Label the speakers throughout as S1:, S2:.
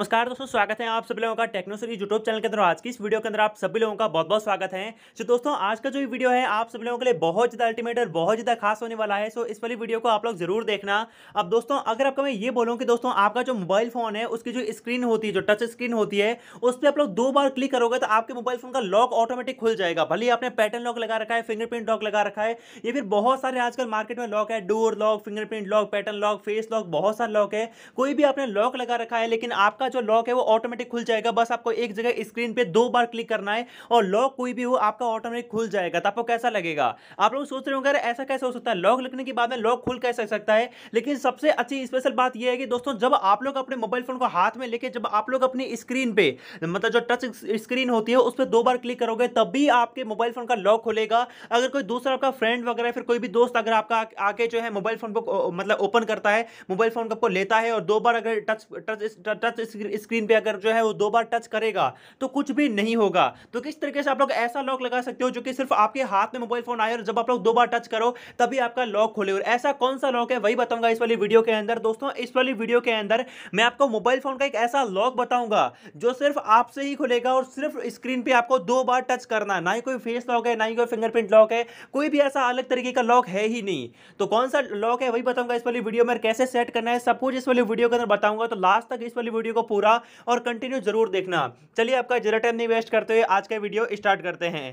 S1: नमस्कार दोस्तों स्वागत है आप सभी लोगों का टेक्नो सीरीज यूट्यूब चैनल के अंदर आज की इस वीडियो के अंदर आप सभी लोगों का बहुत बहुत स्वागत है तो दोस्तों आज का जो वीडियो है आप सभी लोगों के लिए बहुत ज़्यादा अल्टीमेट और बहुत ज़्यादा खास होने वाला है सो इस वाली वीडियो को आप लोग जरूर देखना अब दोस्तों अगर आपको मैं ये बोलूँ कि दोस्तों आपका जो मोबाइल फोन है उसकी जो स्क्रीन होती है जो टच स्क्रीन होती है उस पर आप लोग दो बार क्लिक करोगे तो आपके मोबाइल फोन का लॉक ऑटोमेटिक खुल जाएगा भले ही आपने पैटर्न लॉक लगा रखा है फिंगरप्रिंट लॉक लगा रखा है ये फिर बहुत सारे आजकल मार्केट में लॉक है door lock fingerprint lock pattern lock face lock बहुत सारे लॉक है कोई भी आपने लॉक लगा रखा है लेकिन आपका का जो लॉक है वो ऑटोमेटिक खुल जाएगा बस आपको एक जगह स्क्रीन पे दो बार क्लिक करना है और लॉक कोई भी हो आपका ऑटोमेटिक खुल जाएगा तो आपको कैसा लगेगा आप लोग सोच रहे होंगे ऐसा कैसे हो सकता है लॉक लगने के बाद में लॉक खुल कैसे सकता है लेकिन सबसे अच्छी स्पेशल बात यह है कि दोस्तों जब आप लोग अपने मोबाइल फोन को हाथ में लेके जब आप लोग अपनी स्क्रीन पे मतलब जो टच स्क्रीन होती है उस पर दो बार क्लिक करोगे तब भी आपके मोबाइल फोन का लॉक खुलेगा अगर कोई दूसरा आपका फ्रेंड वगैरह फिर कोई भी दोस्त अगर आपका आके जो है मोबाइल फोन को मतलब ओपन करता है मोबाइल फोन को लेता है और दो बार अगर टच टच टच स्क्रीन पे अगर जो है वो दो बार टच करेगा तो कुछ भी नहीं होगा तो किस तरीके से आप लोग ऐसा लॉक लगा सकते हो जो कि सिर्फ आपके हाथ में मोबाइल फोन आए और जब आप लोग दो बार टच करो तभी आपका लॉक खोले और ऐसा कौन सा लॉक है वही बताऊंगा इस वाली वीडियो के अंदर दोस्तों इस वाली वीडियो के अंदर मैं आपको मोबाइल फोन का एक ऐसा लॉक बताऊंगा जो सिर्फ आपसे ही खुलेगा और सिर्फ स्क्रीन पर आपको दो बार टच करना ना ही कोई फेस लॉक है ना ही कोई फिंगरप्रिंट लॉक है कोई भी ऐसा अलग तरीके का लॉक है ही नहीं तो कौन सा लॉक है वही बताऊंगा इस वाली वीडियो में कैसे सेट करना है सब कुछ इस वाली वीडियो के अंदर बताऊंगा तो लास्ट तक इस वाली वीडियो को को पूरा और कंटिन्यू जरूर देखना चलिए आपका जरा टाइम नहीं वेस्ट करते हुए आज का वीडियो स्टार्ट करते हैं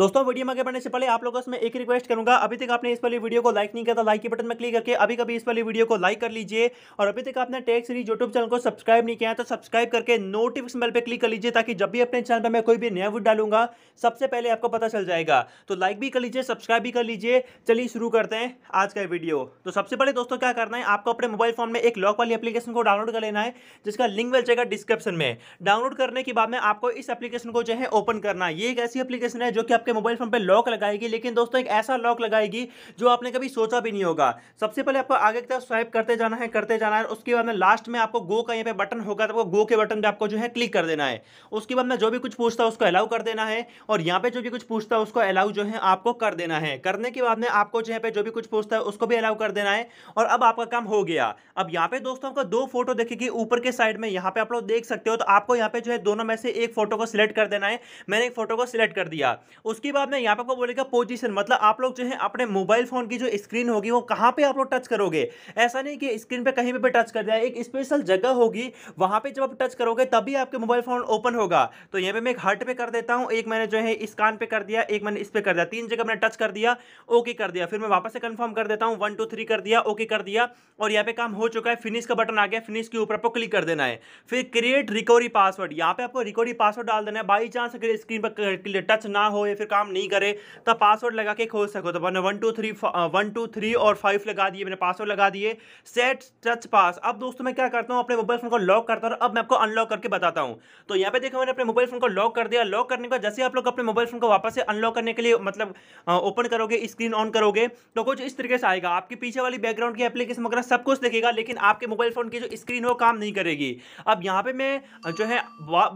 S1: दोस्तों वीडियो में आगे बढ़ने से पहले आप लोगों से मैं एक रिक्वेस्ट करूंगा अभी तक आपने इस वाली वीडियो को लाइक नहीं किया तो लाइक के बटन में क्लिक करके अभी कभी इस वाली वीडियो को लाइक कर लीजिए और अभी तक आपने टेक्स सीरीज यूट्यूब चैनल को सब्सक्राइब नहीं किया है तो सब्सक्राइब करके नोटिफिकेशन बेल पर क्लिक कर लीजिए ताकि जब भी अपने चैनल पर मैं कोई भी नया वीडियो डालूंगा सबसे पहले आपको पता चल जाएगा तो लाइक भी कर लीजिए सब्सक्राइब भी कर लीजिए चलिए शुरू करते हैं आज का वीडियो तो सबसे पहले दोस्तों क्या करना है आपको अपने मोबाइल फोन में एक लॉक वाली एप्लीकेशन को डाउनलोड कर लेना है जिसका लिंक मिल जाएगा डिस्क्रिप्शन में डाउनलोड करने के बाद में आपको इस एप्लीकेशन को जो है ओपन करना है ये एक ऐसी एप्लीकेशन है जो कि आपके आपके मोबाइल फोन पे लॉक लगाएगी लेकिन दोस्तों एक ऐसा लॉक लगाएगी जो आपने कभी सोचा भी नहीं होगा सबसे पहले आपको आगे की तरफ स्वाइप करते जाना है करते जाना है उसके बाद में लास्ट में आपको गो का यहाँ पे बटन होगा तो गो के बटन पर आपको जो है क्लिक कर देना है उसके बाद में जो भी कुछ पूछता है उसको अलाउ कर देना है और यहाँ पे जो भी कुछ पूछता है उसको अलाउ जो है आपको कर देना है करने के बाद में आपको जो है जो भी कुछ पूछता है उसको भी अलाउ कर देना है और अब आपका काम हो गया अब यहाँ पे दोस्तों आपको दो फोटो देखेगी ऊपर के साइड में यहाँ पे आप लोग देख सकते हो तो आपको यहाँ पे जो है दोनों में से एक फोटो को सिलेक्ट कर देना है मैंने एक फोटो को सिलेक्ट कर दिया उस उसके बाद में यहाँ पे आपको बोलेगा पोजिशन मतलब आप लोग जो है अपने मोबाइल फोन की जो स्क्रीन होगी वो कहाँ पे आप लोग टच करोगे ऐसा नहीं कि स्क्रीन पे कहीं पे टच कर दिया एक स्पेशल जगह होगी वहाँ पे जब आप टच करोगे तभी आपके मोबाइल फोन ओपन होगा तो यहाँ पे मैं एक हर्ट पे कर देता हूँ एक मैंने जो है इस कान पे कर दिया एक मैंने इस पे कर दिया तीन जगह मैंने टच कर दिया ओके कर दिया फिर मैं वापस से कन्फर्म कर देता हूँ वन टू थ्री कर दिया ओके कर दिया और यहाँ पे काम हो चुका है फिनिश का बटन आ गया फिनिश के ऊपर आपको क्लिक कर देना है फिर क्रिएट रिकवरी पासवर्ड यहाँ पे आपको रिकवरी पासवर्ड डाल देना है बाई चांस अगर स्क्रीन पर टच ना हो या फिर काम नहीं करे तब पासवर्ड लगा के खोल सको तो मैंने one two three one two three और फाइव लगा दिए मैंने पासवर्ड लगा दिए सेट टच पास अब दोस्तों मैं क्या करता हूँ अपने मोबाइल फ़ोन को लॉक करता हूँ अब मैं आपको अनलॉक करके बताता हूँ तो यहाँ पे देखो मैंने अपने मोबाइल फ़ोन को लॉक कर दिया लॉक करने का जैसे आप लोग अपने मोबाइल फ़ोन को वापस से अनलॉक करने के लिए मतलब ओपन uh, करोगे स्क्रीन ऑन करोगे तो कुछ इस तरीके से आएगा आपके पीछे वाली बैकग्राउंड की एप्लीकेशन वगैरह सब कुछ देखेगा लेकिन आपके मोबाइल फ़ोन की जो स्क्रीन वो काम नहीं करेगी अब यहाँ पे मैं जो है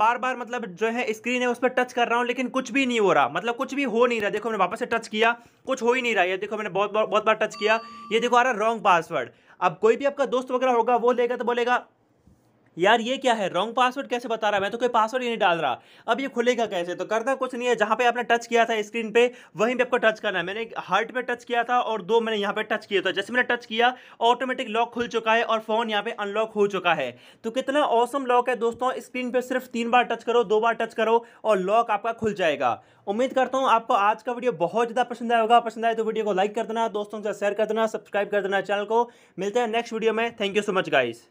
S1: बार बार मतलब जो है स्क्रीन है उस पर टच कर रहा हूँ लेकिन कुछ भी नहीं हो रहा मतलब मतलब कुछ भी हो नहीं रहा देखो मैंने वापस से टच किया कुछ हो ही नहीं रहा है देखो मैंने बहुत बहुत बार टच किया ये देखो आ रहा रॉन्ग पासवर्ड अब कोई भी आपका दोस्त वगैरह होगा वो लेगा तो बोलेगा यार ये क्या है रॉन्ग पासवर्ड कैसे बता रहा है मैं तो कोई पासवर्ड ही नहीं डाल रहा अब ये खुलेगा कैसे तो करना कुछ नहीं है जहाँ पे आपने टच किया था स्क्रीन पे वहीं पे आपको टच करना है मैंने हार्ट पे टच किया था और दो मैंने यहाँ पे टच किया था जैसे मैंने टच किया ऑटोमेटिक लॉक खुल चुका है और फोन यहाँ पे अनलॉक हो चुका है तो कितना औसम लॉक है दोस्तों स्क्रीन पर सिर्फ तीन बार टच करो दो बार टच करो और लॉक आपका खुल जाएगा उम्मीद करता हूँ आपको आज का वीडियो बहुत ज़्यादा पसंद आया होगा पसंद आए तो वीडियो को लाइक कर देना दोस्तों से शेयर कर देना सब्सक्राइब कर देना चैनल को मिलते हैं नेक्स्ट वीडियो में thank you so much guys